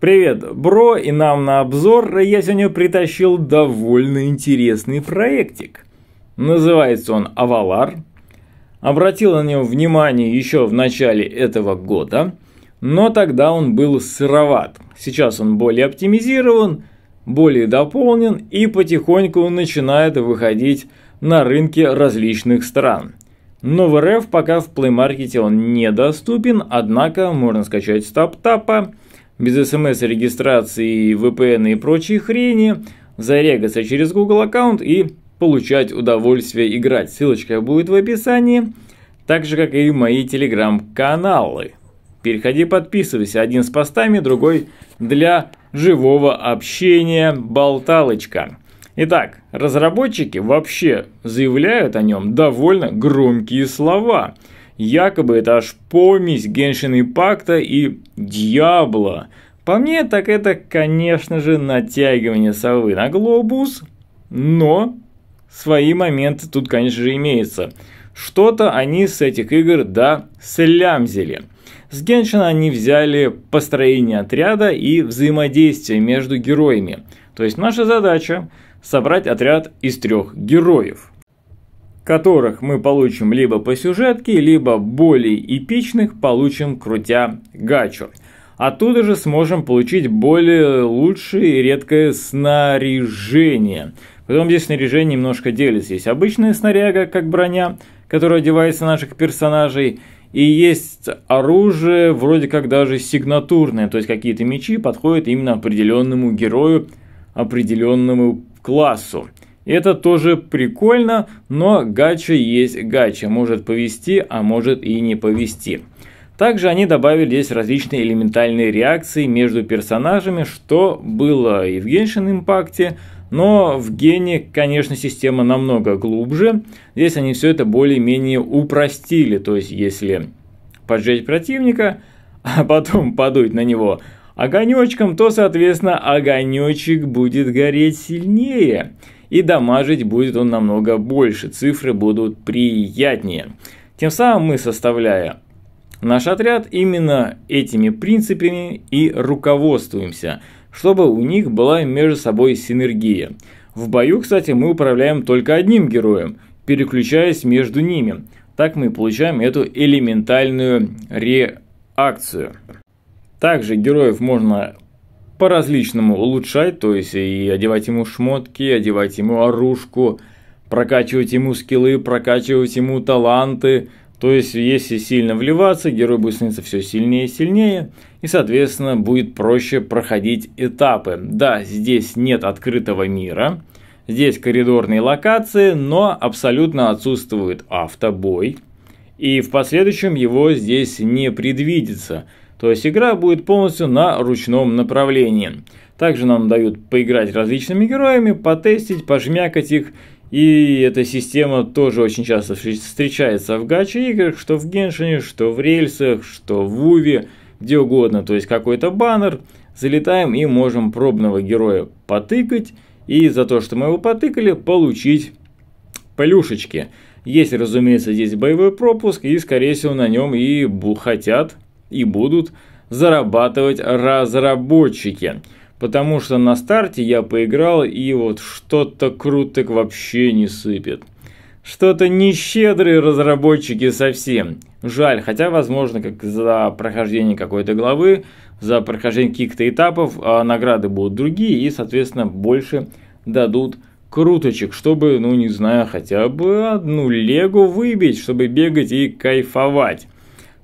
Привет, бро, и нам на обзор я сегодня притащил довольно интересный проектик. Называется он «Авалар». Обратил на него внимание еще в начале этого года, но тогда он был сыроват. Сейчас он более оптимизирован, более дополнен и потихоньку начинает выходить на рынки различных стран. Но в РФ пока в Play Market он недоступен, однако можно скачать с TapTap, -тап без смс-регистрации, VPN и прочей хрени, зарегаться через Google аккаунт и получать удовольствие играть. Ссылочка будет в описании, так же как и мои телеграм-каналы. Переходи, подписывайся. Один с постами, другой для живого общения «Болталочка». Итак, разработчики вообще заявляют о нем довольно громкие слова – Якобы это аж помесь Геншин Пакта и Дьябла. По мне, так это, конечно же, натягивание совы на глобус, но свои моменты тут, конечно же, имеются. Что-то они с этих игр, да, слямзили. С Геншина они взяли построение отряда и взаимодействие между героями. То есть наша задача собрать отряд из трех героев которых мы получим либо по сюжетке, либо более эпичных получим крутя гачу. Оттуда же сможем получить более лучшее и редкое снаряжение. Потом здесь снаряжение немножко делится. Есть обычная снаряга, как броня, которая одевается наших персонажей. И есть оружие, вроде как даже сигнатурное, то есть какие-то мечи подходят именно определенному герою, определенному классу. Это тоже прикольно, но гача есть гача. Может повести, а может и не повести. Также они добавили здесь различные элементальные реакции между персонажами, что было и в Genshin Impact, но в Гене, конечно, система намного глубже. Здесь они все это более-менее упростили. То есть, если поджечь противника, а потом подуть на него огонечком, то, соответственно, огонечек будет гореть сильнее и дамажить будет он намного больше, цифры будут приятнее. Тем самым мы, составляя наш отряд, именно этими принципами и руководствуемся, чтобы у них была между собой синергия. В бою, кстати, мы управляем только одним героем, переключаясь между ними. Так мы получаем эту элементальную реакцию. Также героев можно по-различному улучшать, то есть и одевать ему шмотки, одевать ему оружку, прокачивать ему скиллы, прокачивать ему таланты. То есть, если сильно вливаться, герой будет становиться все сильнее и сильнее, и, соответственно, будет проще проходить этапы. Да, здесь нет открытого мира, здесь коридорные локации, но абсолютно отсутствует автобой, и в последующем его здесь не предвидится – то есть игра будет полностью на ручном направлении. Также нам дают поиграть различными героями, потестить, пожмякать их. И эта система тоже очень часто встречается в гаче играх, что в Геншине, что в рельсах, что в Уве, где угодно. То есть какой-то баннер, залетаем и можем пробного героя потыкать. И за то, что мы его потыкали, получить плюшечки. Есть, разумеется, здесь боевой пропуск, и, скорее всего, на нем и хотят и будут зарабатывать разработчики. Потому что на старте я поиграл и вот что-то круток вообще не сыпет. Что-то нещедрые разработчики совсем. Жаль, хотя, возможно, как за прохождение какой-то главы, за прохождение каких-то этапов а награды будут другие и, соответственно, больше дадут круточек, чтобы, ну не знаю, хотя бы одну легу выбить, чтобы бегать и кайфовать.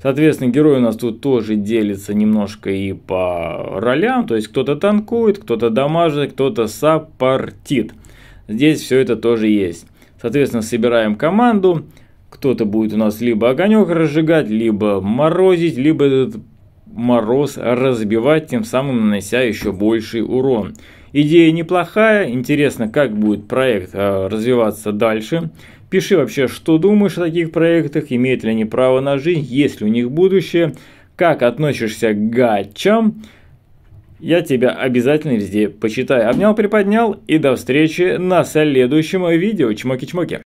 Соответственно, герой у нас тут тоже делится немножко и по ролям, то есть кто-то танкует, кто-то дамажит, кто-то саппортит. Здесь все это тоже есть. Соответственно, собираем команду, кто-то будет у нас либо огонек разжигать, либо морозить, либо этот мороз разбивать, тем самым нанося еще больший урон. Идея неплохая, интересно, как будет проект э, развиваться дальше. Пиши вообще, что думаешь о таких проектах, имеют ли они право на жизнь, есть ли у них будущее, как относишься к гачам. Я тебя обязательно везде почитаю. Обнял, приподнял и до встречи на следующем видео. Чмоки-чмоки.